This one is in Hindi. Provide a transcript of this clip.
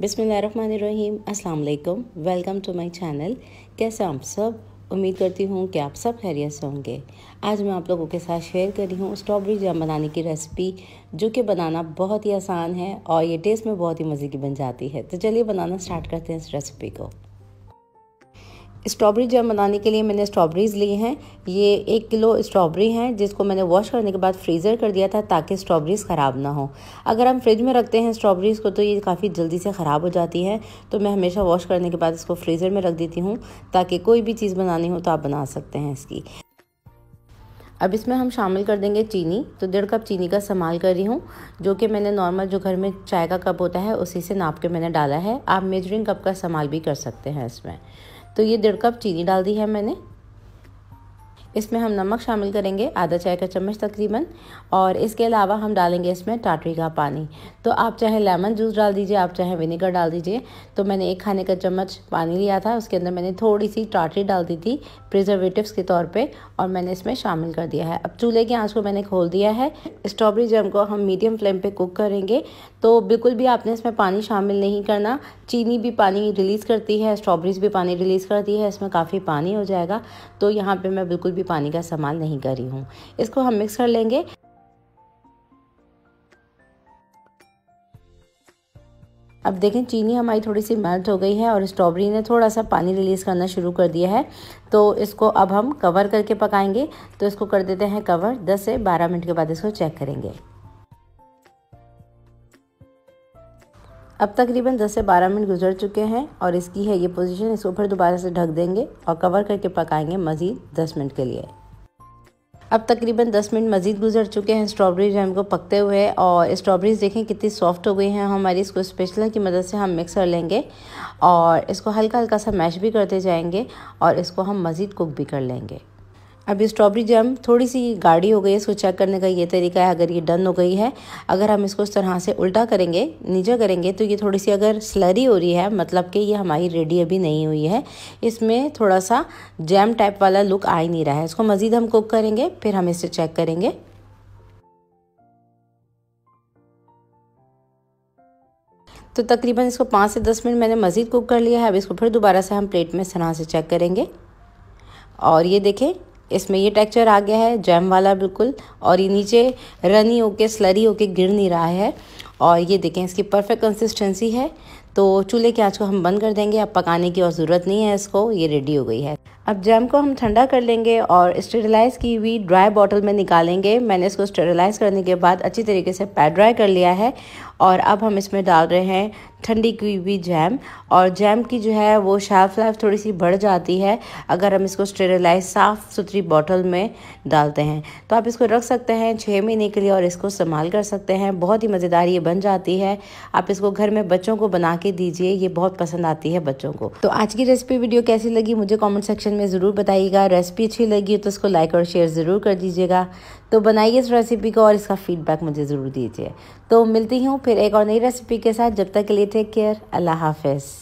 बिसमीम अल्लाम वेलकम टू माई चैनल कैसे आप सब उम्मीद करती हूँ कि आप सब खैरियत से होंगे आज मैं आप लोगों के साथ शेयर कर रही हूँ स्ट्रॉबेरी जैम बनाने की रेसिपी जो कि बनाना बहुत ही आसान है और ये टेस्ट में बहुत ही मज़े की बन जाती है तो चलिए बनाना स्टार्ट करते हैं इस रेसिपी को स्ट्रॉबेरी जैम बनाने के लिए मैंने स्ट्रॉबेरीज़ ली हैं ये एक किलो स्ट्रॉबेरी हैं जिसको मैंने वॉश करने के बाद फ्रीज़र कर दिया था ताकि स्ट्रॉबेरीज़ ख़राब ना हो अगर हम फ्रिज में रखते हैं स्ट्रॉबेरीज़ को तो ये काफ़ी जल्दी से ख़राब हो जाती है तो मैं हमेशा वॉश करने के बाद इसको फ्रीज़र में रख देती हूँ ताकि कोई भी चीज़ बनानी हो तो आप बना सकते हैं इसकी अब इसमें हम शामिल कर देंगे चीनी तो डेढ़ कप चीनी का इस्तेमाल कर रही हूँ जो कि मैंने नॉर्मल जो घर में चाय का कप होता है उसी से नाप के मैंने डाला है आप मेजरिंग कप का इस्तेमाल भी कर सकते हैं इसमें तो ये डेढ़ कप चीनी डाल दी है मैंने इसमें हम नमक शामिल करेंगे आधा चाय का चम्मच तकरीबन और इसके अलावा हम डालेंगे इसमें टाटरी का पानी तो आप चाहे लेमन जूस डाल दीजिए आप चाहे विनेगर डाल दीजिए तो मैंने एक खाने का चम्मच पानी लिया था उसके अंदर मैंने थोड़ी सी टाटरी डाल दी थी प्रिजर्वेटिव के तौर पर और मैंने इसमें शामिल कर दिया है अब चूल्हे की आँच को मैंने खोल दिया है स्ट्रॉबेरी जैम को हम मीडियम फ्लेम पर कुक करेंगे तो बिल्कुल भी आपने इसमें पानी शामिल नहीं करना चीनी भी पानी रिलीज़ करती है स्ट्रॉबेरीज भी पानी रिलीज़ करती है इसमें काफ़ी पानी हो जाएगा तो यहाँ पर मैं बिल्कुल भी पानी का इस्तेमाल नहीं कर रही हूँ इसको हम मिक्स कर लेंगे अब देखें चीनी हमारी थोड़ी सी मेल्ट हो गई है और स्ट्रॉबेरी ने थोड़ा सा पानी रिलीज़ करना शुरू कर दिया है तो इसको अब हम कवर करके पकाएंगे तो इसको कर देते हैं कवर 10 से 12 मिनट के बाद इसको चेक करेंगे अब तकरीबन 10 से 12 मिनट गुजर चुके हैं और इसकी है ये पोजीशन इसको फिर दोबारा से ढक देंगे और कवर करके पकाएंगे मज़ीद 10 मिनट के लिए अब तकरीबन 10 मिनट मज़ीद गुजर चुके हैं स्ट्रॉबेरी जैम को पकते हुए और स्ट्रॉबेरीज देखें कितनी सॉफ्ट हो गई हैं हमारी इसको स्पेशल की मदद से हम मिक्स कर लेंगे और इसको हल्का हल्का सा मैश भी करते जाएंगे और इसको हम मज़ीद कुक भी कर लेंगे अब स्ट्रॉबेरी जैम थोड़ी सी गाढ़ी हो गई है इसको चेक करने का ये तरीका है अगर ये डन हो गई है अगर हम इसको इस तरह से उल्टा करेंगे नीचे करेंगे तो ये थोड़ी सी अगर स्लरी हो रही है मतलब कि ये हमारी रेडी अभी नहीं हुई है इसमें थोड़ा सा जैम टाइप वाला लुक आ ही नहीं रहा है इसको मज़ीद हम कुक करेंगे फिर हम इसे चेक करेंगे तो तकरीबन इसको पाँच से दस मिनट मैंने मज़ीद कुक कर लिया है अब इसको फिर दोबारा से हम प्लेट में इस तरह से चेक करेंगे और ये देखें इसमें ये टेक्चर आ गया है जैम वाला बिल्कुल और ये नीचे रनी होके स्लरी होके गिर नहीं रहा है और ये देखें इसकी परफेक्ट कंसिस्टेंसी है तो चूल्हे की आँच को हम बंद कर देंगे अब पकाने की और ज़रूरत नहीं है इसको ये रेडी हो गई है अब जैम को हम ठंडा कर लेंगे और स्टेरिलाइज़ की हुई ड्राई बॉटल में निकालेंगे मैंने इसको स्टेरिलाइज़ करने के बाद अच्छी तरीके से पैड ड्राई कर लिया है और अब हम इसमें डाल रहे हैं ठंडी की हुई जैम और जैम की जो है वो शेल्फ लाइफ थोड़ी सी बढ़ जाती है अगर हम इसको स्टेरिलाइज साफ़ सुथरी बॉटल में डालते हैं तो आप इसको रख सकते हैं छः महीने के लिए और इसको इस्तेमाल कर सकते हैं बहुत ही मज़ेदार ये बन जाती है आप इसको घर में बच्चों को बना के दीजिए ये बहुत पसंद आती है बच्चों को तो आज की रेसिपी वीडियो कैसी लगी मुझे कॉमेंट सेक्शन में ज़रूर बताइएगा रेसिपी अच्छी लगी तो उसको लाइक और शेयर ज़रूर कर दीजिएगा तो बनाइए इस रेसिपी को और इसका फीडबैक मुझे ज़रूर दीजिए तो मिलती हूँ फिर एक और नई रेसिपी के साथ जब तक के लिए टेक केयर अल्लाह हाफिज़